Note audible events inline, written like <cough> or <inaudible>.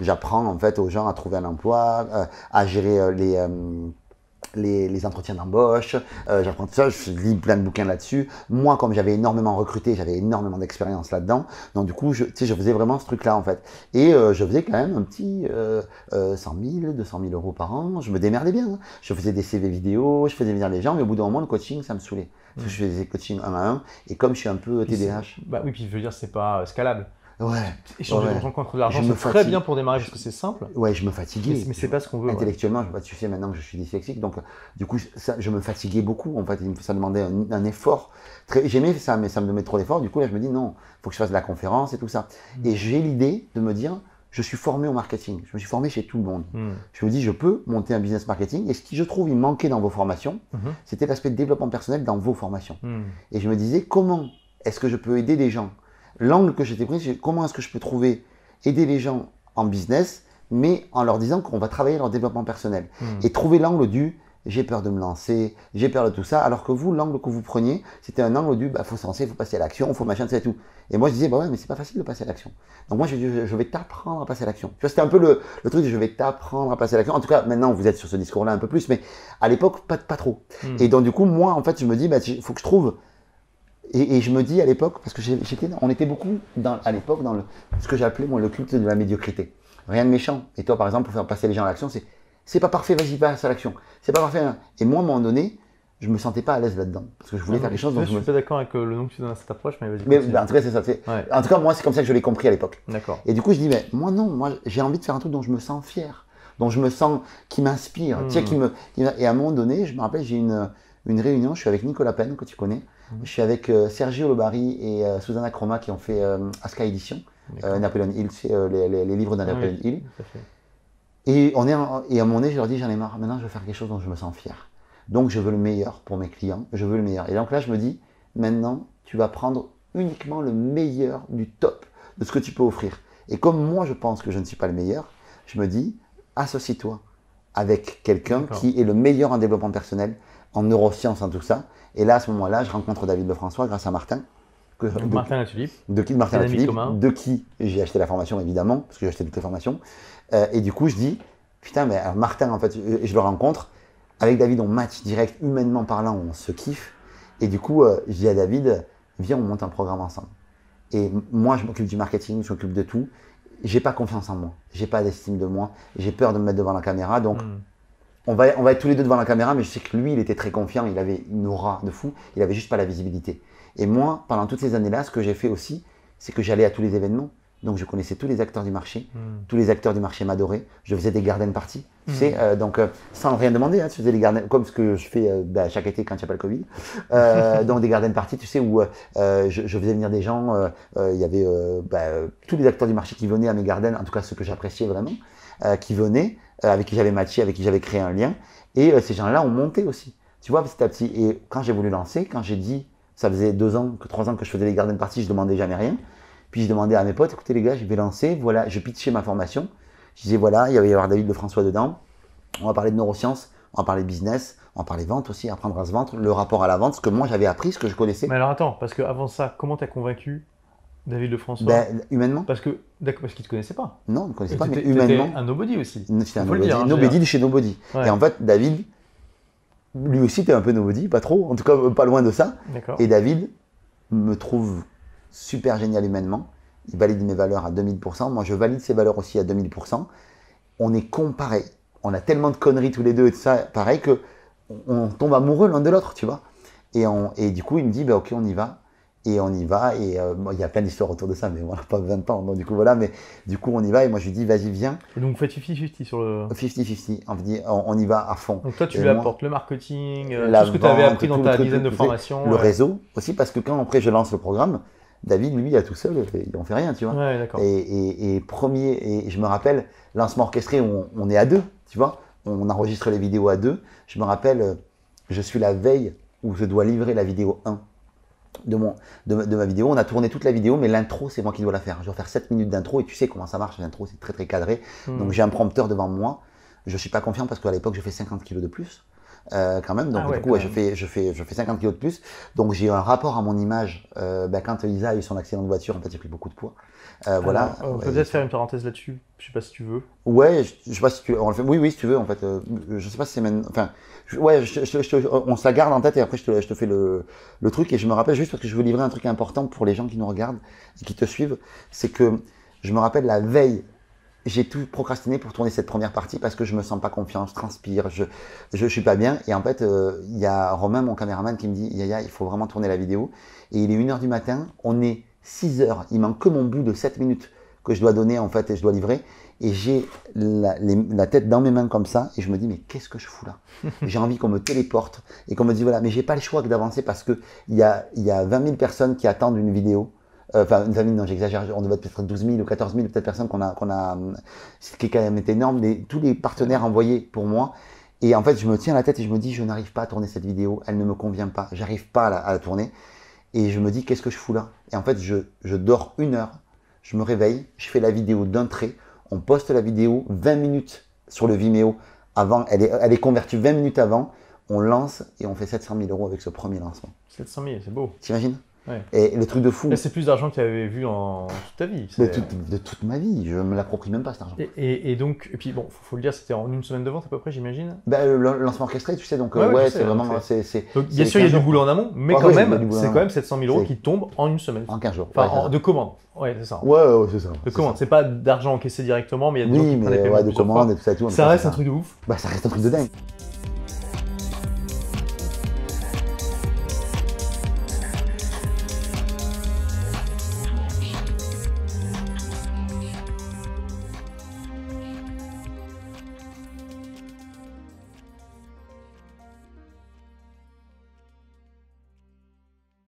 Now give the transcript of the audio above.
J'apprends en fait aux gens à trouver un emploi, euh, à gérer euh, euh, les, les, entretiens d'embauche. J'apprends tout ça, je lis plein de bouquins là-dessus. Moi, comme j'avais énormément recruté, j'avais énormément d'expérience là-dedans. Donc du coup, je, je faisais vraiment ce truc-là en fait. Et je faisais quand même un petit 100 000, 200 000 euros par an. Je me démerdais bien. Hein. Je faisais des CV vidéo, je faisais venir les gens, mais au bout d'un moment, le coaching, ça me saoulait. Mmh. je faisais coaching un à un, et comme je suis un peu TDAH. Bah oui, puis je veux dire, c'est pas scalable. Ouais. Échanger ouais. contre de l'argent, c'est très bien pour démarrer parce que c'est simple. Ouais, je me fatiguais. Mais c'est pas ce qu'on veut. Intellectuellement, ouais. Bah, tu sais, maintenant que je suis dyslexique, donc du coup, ça, je me fatiguais beaucoup. En fait, ça demandait un, effort. J'aimais ça, mais ça me donnait trop d'efforts. Du coup, là, je me dis non, il faut que je fasse de la conférence et tout ça. Mm. Et j'ai l'idée de me dire, je suis formé au marketing. Je me suis formé chez tout le monde. Mm. Je me dis, je peux monter un business marketing. Et ce qui, je trouve, il manquait dans vos formations, mm-hmm. c'était l'aspect développement personnel dans vos formations. Mm. Et je me disais, comment est-ce que je peux aider des gens l'angle que j'étais pris, c'est comment est-ce que je peux trouver, aider les gens en business, mais en leur disant qu'on va travailler leur développement personnel. Hmm. Et trouver l'angle du j'ai peur de me lancer, j'ai peur de tout ça, alors que vous, l'angle que vous preniez, c'était un angle du bah, faut se lancer, faut passer à l'action, faut machin, c'est tout. Et moi, je disais, bah ouais, mais c'est pas facile de passer à l'action. Donc moi, je, vais t'apprendre à passer à l'action. Tu vois, c'était un peu le, truc, je vais t'apprendre à passer à l'action. En tout cas, maintenant, vous êtes sur ce discours-là un peu plus, mais à l'époque, pas, trop. Hmm. Et donc, du coup, moi, en fait, je me dis, bah, faut que je trouve et, je me dis à l'époque, parce que j'étais, on était beaucoup dans, à l'époque dans le, ce que j'appelais moi le culte de la médiocrité. Rien de méchant. Et toi, par exemple, pour faire passer les gens à l'action, c'est c'est pas parfait, vas-y, passe à l'action. C'est pas parfait. Hein. Et moi, à un moment donné, je me sentais pas à l'aise là-dedans. Parce que je voulais ah faire les choses. Je, me. je suis pas d'accord avec euh, le nom que tu donnes à cette approche, mais vas-y. Mais bah, en tout cas, c'est ça. En tout cas, moi, c'est comme ça que je l'ai compris à l'époque. D'accord. Et du coup, je dis, mais moi, non, moi, j'ai envie de faire un truc dont je me sens fier, dont je me sens qui m'inspire. Hmm. qui me. Et à un moment donné, je me rappelle, j'ai une, une réunion, je suis avec Nicolas Penn, que tu connais. Je suis avec euh, Sergio Lobari et euh, Susanna Chroma qui ont fait euh, Aska Edition, Napoleon Hill, les, livres de ah, Hill. Et, et à mon nez, je leur dis j'en ai marre, maintenant je veux faire quelque chose dont je me sens fier. Donc je veux le meilleur pour mes clients, je veux le meilleur. Et donc là, je me dis maintenant, tu vas prendre uniquement le meilleur du top de ce que tu peux offrir. Et comme moi, je pense que je ne suis pas le meilleur, je me dis associe-toi avec quelqu'un qui est le meilleur en développement personnel, en neurosciences, en tout ça. Et là, à ce moment-là, je rencontre David Lefrançois grâce à Martin. Que, de, Martin Latulippe. De qui, Martin de qui j'ai acheté la formation, évidemment, parce que j'ai acheté toutes les formations. Euh, et du coup, je dis, putain, mais Martin, en fait, euh, je, le rencontre. Avec David, on match direct, humainement parlant, on se kiffe. Et du coup, euh, je dis à David, viens, on monte un programme ensemble. Et moi, je m'occupe du marketing, je m'occupe de tout. J'ai pas confiance en moi, j'ai pas d'estime de moi, j'ai peur de me mettre devant la caméra, donc hmm on va, être tous les deux devant la caméra, mais je sais que lui, il était très confiant, il avait une aura de fou, il avait juste pas la visibilité. Et moi, pendant toutes ces années-là, ce que j'ai fait aussi, c'est que j'allais à tous les événements. Donc je connaissais tous les acteurs du marché, hmm. tous les acteurs du marché m'adoraient. Je faisais des garden parties, hmm. tu euh, sais, donc euh, sans rien demander, tu hein, faisais des garden, comme ce que je fais euh, bah, chaque été quand il n'y a pas le Covid. <laughs> donc des garden parties, tu sais, où je, faisais venir des gens. Il y avait bah, tous les acteurs du marché qui venaient à mes garden, en tout cas ceux que j'appréciais vraiment, qui venaient. Euh, avec qui j'avais matché, avec qui j'avais créé un lien. Et euh, ces gens-là ont monté aussi. Tu vois, petit à petit. Et quand j'ai voulu lancer, quand j'ai dit, ça faisait deux ans, que trois ans que je faisais les garden partie, je demandais jamais rien. Puis je demandais à mes potes, écoutez les gars, je vais lancer, voilà, je pitchais ma formation. Je disais, voilà, il va y avoir David François, dedans. On va parler de neurosciences, on va parler de business, on va parler de vente aussi, apprendre à se vendre, le rapport à la vente, ce que moi j'avais appris, ce que je connaissais. Mais alors attends, parce qu'avant ça, comment t'as convaincu David Lefrançois ben, Humainement Parce que d'accord, parce qu'il te connaissait pas. Non, il ne connaissait pas, mais humainement. un nobody aussi. C'était un nobody, dire, hein, nobody de chez nobody. Et en fait, David, lui aussi, était un peu nobody, pas trop, en tout cas pas loin de ça. Et David me trouve super génial humainement. Il valide mes valeurs à 2000%. Moi, je valide ses valeurs aussi à 2000%. On est comparés. On a tellement de conneries tous les deux et tout ça, pareil, que on tombe amoureux l'un de l'autre, tu vois. Et, et du coup, il me dit, ben, ok, on y va et on y va. Et euh, il y a plein d'histoires autour de ça, mais voilà, <laughs> pas 20 ans. Donc, du coup, voilà, mais du coup, on y va. Et moi, je lui dis, vas-y, viens. Et donc, faites 50-50 sur le. 50-50. On, on, y va à fond. Donc, toi, tu lui apportes le marketing, euh, tout ce que tu avais appris dans ta dizaine de formations. Le réseau aussi, parce que quand après je lance le programme, David, lui, il a tout seul, il on fait rien, tu vois. et, premier, et je me rappelle, lancement orchestré, on, on est à deux, tu vois. On enregistre les vidéos à deux. Je me rappelle, euh, je suis la veille où je dois livrer la vidéo 1 de, mon, de, ma vidéo. On a tourné toute la vidéo, mais l'intro, c'est moi qui dois la faire. Je vais faire 7 minutes d'intro et tu sais comment ça marche, l'intro, c'est très très cadré. Hmm. Donc j'ai un prompteur devant moi. Je ne suis pas confiant parce qu'à l'époque, je fais 50 kilos de plus. Euh, quand même. Donc, ah du coup, je, fais, je, fais, je fais 50 kilos de plus. Donc, j'ai un rapport à mon image. ben, quand Isa a eu son accident de voiture, en fait, j'ai pris beaucoup de poids. Euh, ah voilà. On peut peut-être faire une parenthèse là-dessus. Je sais pas si tu veux. Ouais, je, sais pas si tu on le fait. Oui, oui, si tu veux, en fait. je sais pas si c'est même… Enfin, ouais, on se la garde en tête et après, je te, te fais le, le, truc. Et je me rappelle juste parce que je veux livrer un truc important pour les gens qui nous regardent et qui te suivent. C'est que je me rappelle la veille j'ai tout procrastiné pour tourner cette première partie parce que je me sens pas confiant, je transpire, je ne suis pas bien. Et en fait, euh, il y a Romain, mon caméraman, qui me dit Yaya, il faut vraiment tourner la vidéo. Et il est 1h du matin, on est 6h, il manque que mon bout de 7 minutes que je dois donner en fait et je dois livrer. Et j'ai la, tête dans mes mains comme ça et je me dis mais qu'est-ce que je fous là <laughs> J'ai envie qu'on me téléporte et qu'on me dise voilà, mais j'ai pas le choix que d'avancer parce qu'il y a, y a 20 000 personnes qui attendent une vidéo euh, enfin une famille, non j'exagère, on doit peut-être 12 000 ou 14 000 peut-être personnes qu'on a, qu'on a, hum, ce qui est quand même énorme, tous les partenaires envoyés pour moi. Et en fait, je me tiens la tête et je me dis, je n'arrive pas à tourner cette vidéo, elle ne me convient pas, j'arrive pas à la, tourner. Et je me dis, qu'est-ce que je fous là Et en fait, je, dors une heure, je me réveille, je fais la vidéo d'un trait, on poste la vidéo 20 minutes sur le Vimeo avant, elle est, elle est convertie 20 minutes avant, on lance et on fait 700 000 euros avec ce premier lancement. 700 000, c'est beau. T'imagines et le truc de fou. c'est plus d'argent que tu avais vu en toute ta vie. De toute, ma vie, je ne me l'approprie même pas cet argent. Et, donc, et puis bon, faut, le dire, c'était en une semaine de vente à peu près, j'imagine. Bah, le lancement orchestré, tu sais, donc euh, ouais, c'est vraiment. bien sûr, il y a du boulot en amont, mais quand même, c'est quand même 700 000 euros qui tombent en une semaine. En 15 jours. Enfin, de commande. Ouais, c'est ça. Ouais, ouais, c'est ça. De commande. C'est pas d'argent encaissé directement, mais il y a des gens qui mais, des de commande et tout ça. Ça reste un truc de ouf. Bah, ça reste un truc de dingue.